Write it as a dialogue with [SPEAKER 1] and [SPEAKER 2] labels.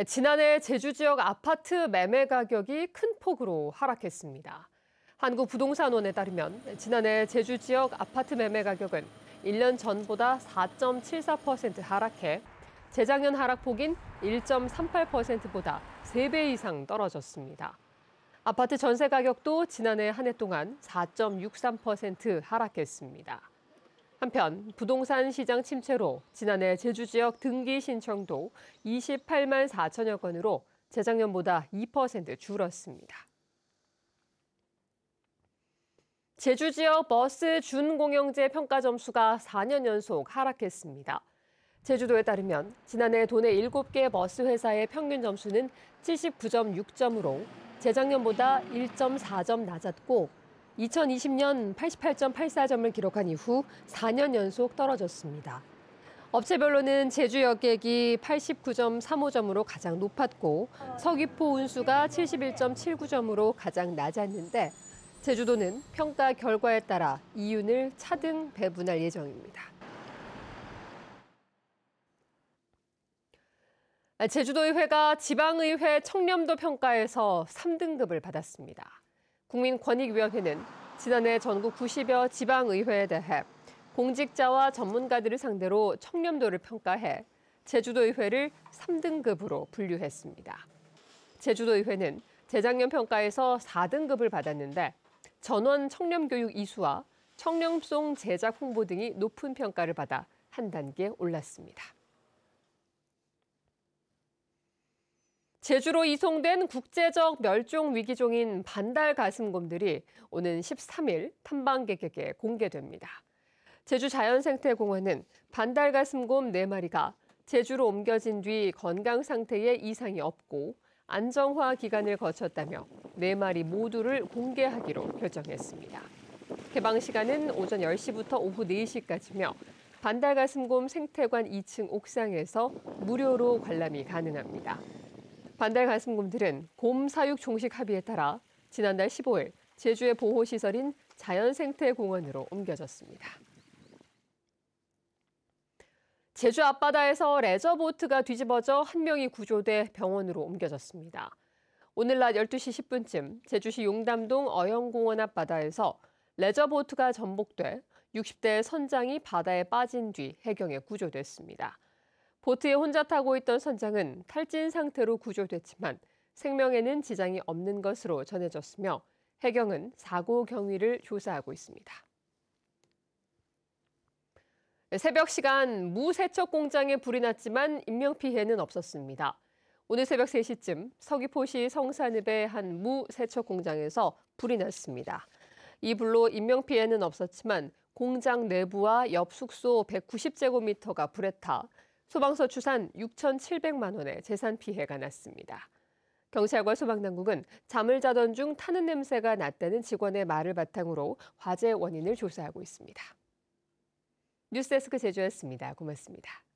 [SPEAKER 1] 네, 지난해 제주 지역 아파트 매매 가격이 큰 폭으로 하락했습니다. 한국부동산원에 따르면 지난해 제주 지역 아파트 매매 가격은 1년 전보다 4.74% 하락해 재작년 하락폭인 1.38%보다 3배 이상 떨어졌습니다. 아파트 전세 가격도 지난해 한 해 동안 4.63% 하락했습니다. 한편 부동산 시장 침체로 지난해 제주 지역 등기 신청도 28만 4천여 건으로 재작년보다 2% 줄었습니다. 제주 지역 버스 준공영제 평가 점수가 4년 연속 하락했습니다. 제주도에 따르면 지난해 도내 7개 버스 회사의 평균 점수는 79.6점으로 재작년보다 1.4점 낮았고 2020년 88.84점을 기록한 이후 4년 연속 떨어졌습니다. 업체별로는 제주 여객이 89.35점으로 가장 높았고 서귀포 운수가 71.79점으로 가장 낮았는데 제주도는 평가 결과에 따라 이윤을 차등 배분할 예정입니다. 제주도의회가 지방의회 청렴도 평가에서 3등급을 받았습니다. 국민권익위원회는 지난해 전국 90여 지방의회에 대해 공직자와 전문가들을 상대로 청렴도를 평가해 제주도의회를 3등급으로 분류했습니다. 제주도의회는 재작년 평가에서 4등급을 받았는데 전원 청렴교육 이수와 청렴송 제작 홍보 등이 높은 평가를 받아 한 단계 올랐습니다. 제주로 이송된 국제적 멸종 위기종인 반달 가슴곰들이 오는 13일 탐방객에게 공개됩니다. 제주자연생태공원은 반달 가슴곰 4마리가 제주로 옮겨진 뒤 건강 상태에 이상이 없고 안정화 기간을 거쳤다며 4마리 모두를 공개하기로 결정했습니다. 개방 시간은 오전 10시부터 오후 4시까지며 반달가슴곰 생태관 2층 옥상에서 무료로 관람이 가능합니다. 반달 가슴곰들은 곰 사육 종식 합의에 따라 지난달 15일 제주의 보호시설인 자연생태공원으로 옮겨졌습니다. 제주 앞바다에서 레저보트가 뒤집어져 한 명이 구조돼 병원으로 옮겨졌습니다. 오늘 낮 12시 10분쯤 제주시 용담동 어영공원 앞바다에서 레저보트가 전복돼 6 0대 선장이 바다에 빠진 뒤 해경에 구조됐습니다. 보트에 혼자 타고 있던 선장은 탈진 상태로 구조됐지만 생명에는 지장이 없는 것으로 전해졌으며 해경은 사고 경위를 조사하고 있습니다. 새벽 시간 무세척 공장에 불이 났지만 인명피해는 없었습니다. 오늘 새벽 3시쯤 서귀포시 성산읍의 한 무세척 공장에서 불이 났습니다. 이 불로 인명피해는 없었지만 공장 내부와 옆 숙소 190제곱미터가 불에 타 소방서 추산 6,700만 원의 재산 피해가 났습니다. 경찰과 소방당국은 잠을 자던 중 타는 냄새가 났다는 직원의 말을 바탕으로 화재 원인을 조사하고 있습니다. 뉴스데스크 제주였습니다. 고맙습니다.